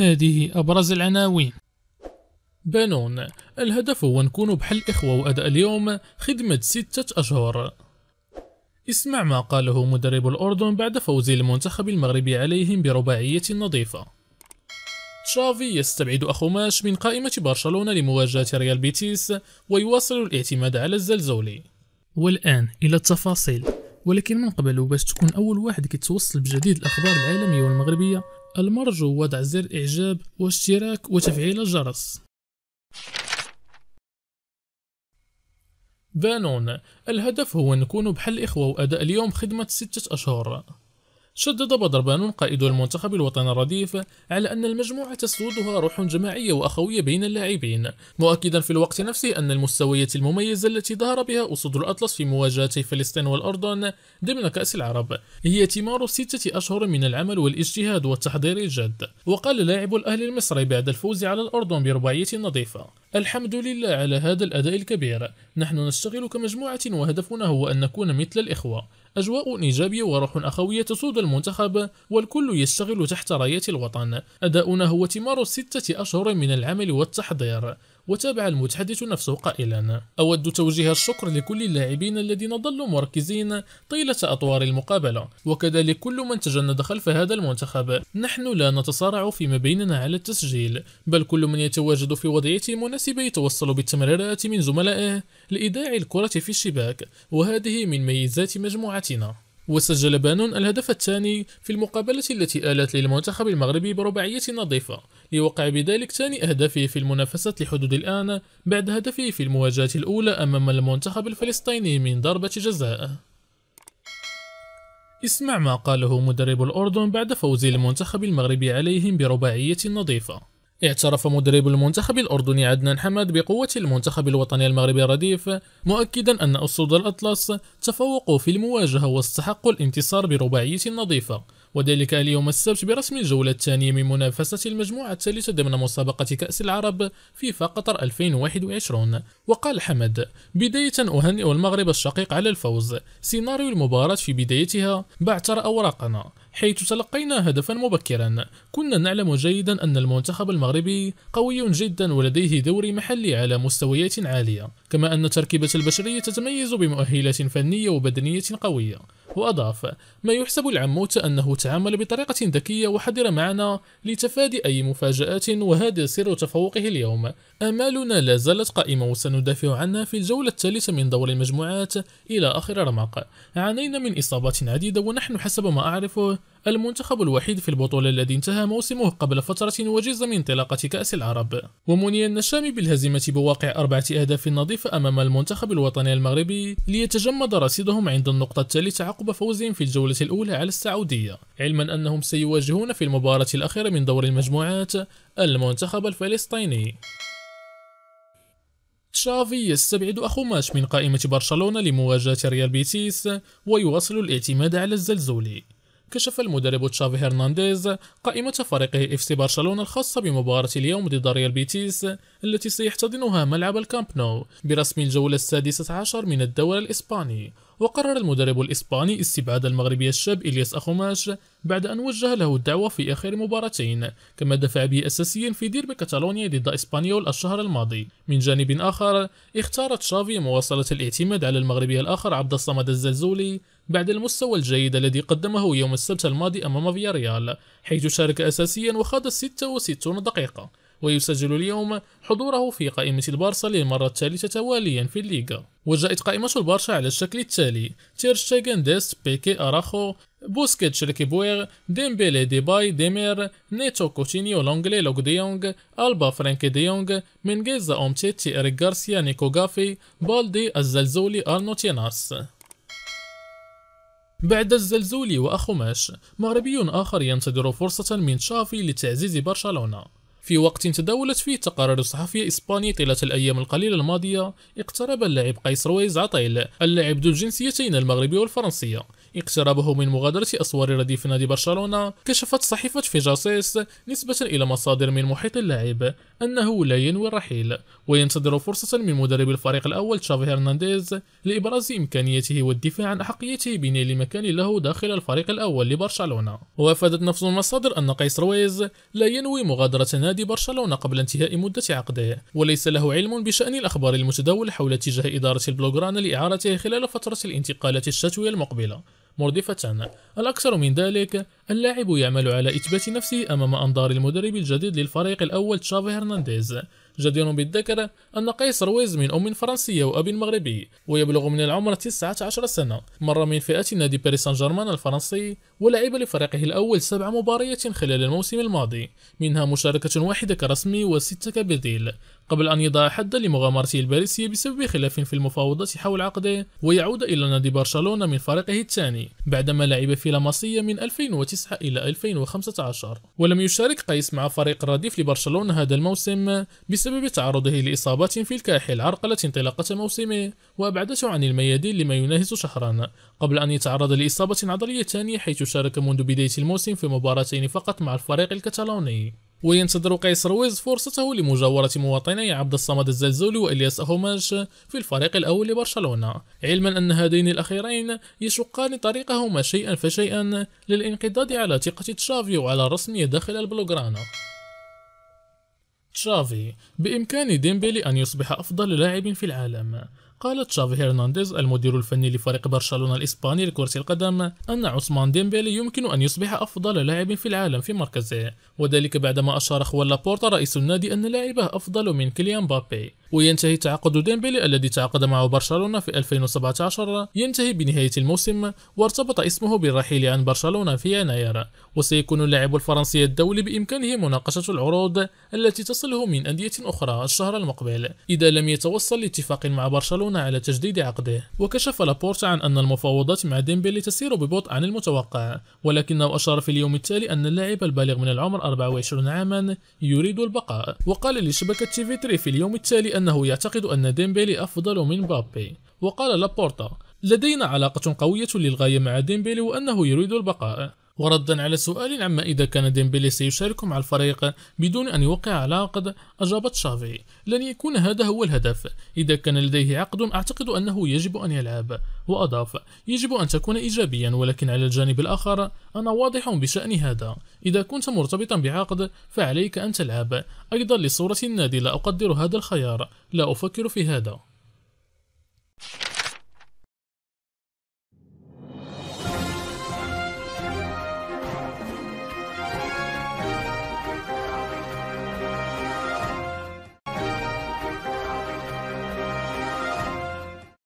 هذه أبرز العناوين بانون الهدف هو نكون بحل إخوة وأداء اليوم خدمة ستة أشهر اسمع ما قاله مدرب الأردن بعد فوز المنتخب المغربي عليهم برباعية نظيفة تشافي يستبعد أخوماش من قائمة برشلونة لمواجهة ريال بيتيس ويواصل الاعتماد على الزلزولي والآن إلى التفاصيل ولكن من قبل باش تكون أول واحد كيتوصل بجديد الأخبار العالمية والمغربية المرجو وضع زر إعجاب واشتراك وتفعيل الجرس بانون الهدف هو نكون بحال الإخوة وأداء اليوم خدمة ستة أشهر شدد بدربان قائد المنتخب الوطني الرديف على أن المجموعة تسودها روح جماعية وأخوية بين اللاعبين مؤكدا في الوقت نفسه أن المستويات المميزة التي ظهر بها أسود الأطلس في مواجهة فلسطين والأردن ضمن كأس العرب هي ثمار ستة أشهر من العمل والاجتهاد والتحضير الجاد وقال لاعب الأهلي المصري بعد الفوز على الأردن برباعية نظيفة الحمد لله على هذا الأداء الكبير نحن نشتغل كمجموعة وهدفنا هو أن نكون مثل الإخوة أجواء إيجابية وروح أخوية تسود المنتخب والكل يشتغل تحت راية الوطن أداؤنا هو ثمار ستة أشهر من العمل والتحضير وتابع المتحدث نفسه قائلا أود توجيه الشكر لكل اللاعبين الذين ظلوا مركزين طيلة أطوار المقابلة وكذلك كل من تجند خلف هذا المنتخب نحن لا نتصارع فيما بيننا على التسجيل بل كل من يتواجد في وضعية مناسبة يتوصل بالتمريرات من زملائه لإيداع الكرة في الشباك وهذه من ميزات مجموعتنا وسجل بانون الهدف الثاني في المقابلة التي آلت للمنتخب المغربي برباعية نظيفة ليوقع بذلك ثاني أهدافه في المنافسة لحدود الآن بعد هدفه في المواجهة الأولى أمام المنتخب الفلسطيني من ضربة جزاء اسمع ما قاله مدرب الأردن بعد فوز المنتخب المغربي عليهم برباعية نظيفة اعترف مدرب المنتخب الأردني عدنان حمد بقوة المنتخب الوطني المغربي الرديف مؤكدا أن أسود الأطلس تفوقوا في المواجهة واستحقوا الانتصار برباعية نظيفة وذلك اليوم السبت برسم الجولة الثانية من منافسة المجموعة الثالثة ضمن مسابقة كأس العرب فيفا قطر 2021 وقال حمد بداية أهنئ المغرب الشقيق على الفوز سيناريو المباراة في بدايتها بعثر أوراقنا حيث تلقينا هدفا مبكرا كنا نعلم جيدا أن المنتخب المغربي قوي جدا ولديه دوري محلي على مستويات عالية كما أن تركيبة البشرية تتميز بمؤهلات فنية وبدنية قوية وأضاف ما يحسب العموت أنه تعامل بطريقة ذكية وحذر معنا لتفادي أي مفاجآت وهذا سر تفوقه اليوم آمالنا لا زالت قائمة وسندافع عنها في الجولة الثالثة من دور المجموعات إلى آخر رمق عانينا من إصابات عديدة ونحن حسب ما أعرفه المنتخب الوحيد في البطولة الذي انتهى موسمه قبل فترة وجيزة من انطلاقة كأس العرب ومني النشامي بالهزيمة بواقع أربعة أهداف نظيفة أمام المنتخب الوطني المغربي ليتجمد رصيدهم عند النقطة الثالثة عقب فوزهم في الجولة الأولى على السعودية علما أنهم سيواجهون في المباراة الأخيرة من دور المجموعات المنتخب الفلسطيني تشافي يستبعد أخوماش من قائمة برشلونة لمواجهة ريال بيتيس ويواصل الاعتماد على الزلزولي كشف المدرب تشافي هرنانديز قائمة فريقه اف سي برشلونة الخاصة بمباراة اليوم ضد ريال بيتيس التي سيحتضنها ملعب الكامب نو برسم الجولة السادسة عشر من الدوري الإسباني وقرر المدرب الإسباني استبعاد المغربي الشاب إلياس أخوماش بعد أن وجه له الدعوة في آخر مباراتين كما دفع به أساسيا في ديربي كاتالونيا ضد إسبانيول الشهر الماضي من جانب آخر اختار تشافي مواصلة الاعتماد على المغربي الآخر عبد الصمد الزلزولي بعد المستوى الجيد الذي قدمه يوم السبت الماضي أمام فياريال حيث شارك أساسيا وخاض 66 دقيقة ويسجل اليوم حضوره في قائمة البارسا للمرة الثالثة تواليا في الليغا وجاءت قائمة البارسا على الشكل التالي تيرشتيغن ديست بيكي أراخو بوسكيتش ريكيبوير ديمبيلي ديباي ديمير نيتو كوتينيو لونغلي لوك ديونغ ألبا فرانكي ديونغ منجيزا أومتيتي إريك غارسيا نيكو غافي بالدي الزلزولي أرنو تيناس بعد الزلزولي وأخو ماش مغربي آخر ينتظر فرصة من تشافي لتعزيز برشلونة في وقت تداولت فيه تقارير صحفية إسبانية طيلة الأيام القليلة الماضية اقترب اللاعب قيس رويز عطيل اللاعب ذو الجنسيتين المغربية والفرنسية اقترابه من مغادرة أسوار رديف نادي برشلونة كشفت صحيفة فيجاسيس نسبة إلى مصادر من محيط اللاعب أنه لا ينوي الرحيل وينتظر فرصة من مدرب الفريق الأول تشافي هرنانديز لإبراز إمكانيته والدفاع عن أحقيته بنيل مكان له داخل الفريق الأول لبرشلونة وأفادت نفس المصادر أن قيس رويز لا ينوي مغادرة نادي برشلونة قبل انتهاء مدة عقده وليس له علم بشأن الأخبار المتداولة حول اتجاه إدارة البلوغران لإعارته خلال فترة الانتقالات الشتوية المقبلة مرضفة الأكثر من ذلك اللاعب يعمل على إثبات نفسه أمام أنظار المدرب الجديد للفريق الأول تشافي هرنانديز جدير بالذكر أن قيس رويز من أم فرنسية وأب مغربي ويبلغ من العمر 19 سنة مر من فئة نادي باريس سان جيرمان الفرنسي ولعب لفريقه الأول سبع مباريات خلال الموسم الماضي منها مشاركة واحدة كرسمي وستة كبديل قبل أن يضع حدا لمغامرته الباريسية بسبب خلاف في المفاوضات حول عقده ويعود إلى نادي برشلونة من فريقه الثاني بعدما لعب في لاماسيا من 2009 2009 إلى 2015 ولم يشارك قيس مع فريق الرديف لبرشلونة هذا الموسم بسبب تعرضه لإصابات في الكاحل عرقلة انطلاقة موسمه وأبعدته عن الميادين لما يناهز شهرا قبل أن يتعرض لإصابة عضلية ثانية حيث شارك منذ بداية الموسم في مباراتين فقط مع الفريق الكتالوني وينتظر قيس رويز فرصته لمجاورة مواطني عبد الصمد الزلزولي والياس هوماش في الفريق الأول لبرشلونة علما أن هذين الأخيرين يشقان طريقهما شيئا فشيئا للانقضاض على ثقة تشافي وعلى رسمه داخل البلوغرانا تشافي بإمكان ديمبلي أن يصبح أفضل لاعب في العالم قال تشافي هيرنانديز المدير الفني لفريق برشلونة الإسباني لكرة القدم أن عثمان ديمبيلي يمكن أن يصبح أفضل لاعب في العالم في مركزه وذلك بعدما أشار خوان لابورتا رئيس النادي أن لاعبه أفضل من كيليان بابي وينتهي تعاقد ديمبلي الذي تعاقد معه برشلونة في 2017 ينتهي بنهاية الموسم وارتبط اسمه بالرحيل عن برشلونة في يناير وسيكون اللاعب الفرنسي الدولي بإمكانه مناقشة العروض التي تصله من أندية أخرى الشهر المقبل إذا لم يتوصل لاتفاق مع برشلونة على تجديد عقده وكشف لابورتا عن أن المفاوضات مع ديمبلي تسير ببطء عن المتوقع ولكنه أشار في اليوم التالي أن اللاعب البالغ من العمر 24 عاما يريد البقاء وقال لشبكة تي 3 في اليوم التالي بأنه يعتقد أن ديمبيلي أفضل من بابي وقال لابورتا لدينا علاقة قوية للغاية مع ديمبيلي وأنه يريد البقاء وردا على سؤال عما إذا كان ديمبلي سيشارك مع الفريق بدون أن يوقع على عقد أجابت شافي لن يكون هذا هو الهدف إذا كان لديه عقد أعتقد أنه يجب أن يلعب وأضاف يجب أن تكون إيجابيا ولكن على الجانب الآخر أنا واضح بشأن هذا إذا كنت مرتبطا بعقد فعليك أن تلعب أيضا لصورة النادي لا أقدر هذا الخيار لا أفكر في هذا